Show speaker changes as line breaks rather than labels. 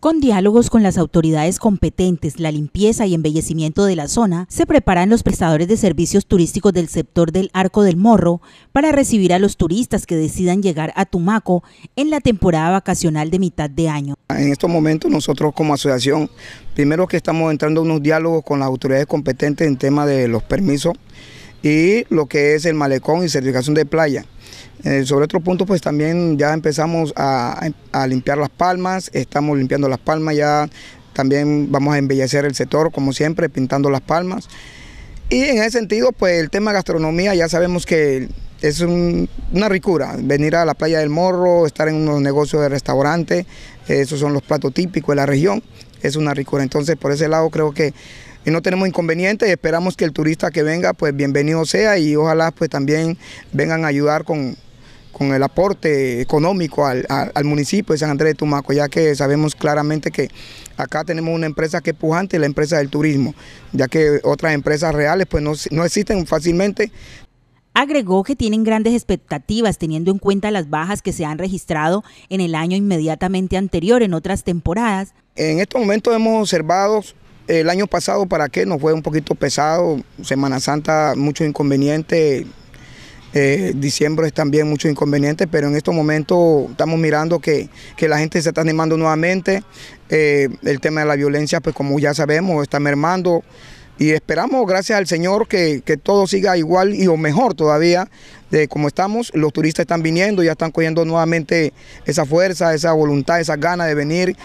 Con diálogos con las autoridades competentes, la limpieza y embellecimiento de la zona, se preparan los prestadores de servicios turísticos del sector del Arco del Morro para recibir a los turistas que decidan llegar a Tumaco en la temporada vacacional de mitad de año.
En estos momentos nosotros como asociación, primero que estamos entrando en unos diálogos con las autoridades competentes en tema de los permisos y lo que es el malecón y certificación de playa. Eh, sobre otro punto, pues también ya empezamos a, limpiar las palmas, estamos limpiando las palmas, ya también vamos a embellecer el sector, como siempre, pintando las palmas. Y en ese sentido, pues el tema gastronomía, ya sabemos que es una ricura, venir a la playa del Morro, estar en unos negocios de restaurante, esos son los platos típicos de la región, es una ricura. Entonces, por ese lado creo que y no tenemos inconvenientes. Esperamos que el turista que venga, pues bienvenido sea y ojalá pues también vengan a ayudar con, el aporte económico al, municipio de San Andrés de Tumaco, ya que sabemos claramente que acá tenemos una empresa que es pujante, la empresa del turismo, ya que otras empresas reales pues no, no existen fácilmente.
Agregó que tienen grandes expectativas teniendo en cuenta las bajas que se han registrado en el año inmediatamente anterior en otras temporadas.
En estos momentos hemos observado el año pasado, ¿para qué? Nos fue un poquito pesado. Semana Santa, mucho inconveniente, eh, diciembre es también mucho inconveniente, pero en estos momentos estamos mirando que, la gente se está animando nuevamente. Eh, el tema de la violencia, pues como ya sabemos, está mermando. Y esperamos, gracias al Señor, que, que todo siga igual y o mejor todavía de como estamos. Los turistas están viniendo, ya están cogiendo nuevamente esa fuerza, esa voluntad, esa ganas de venir.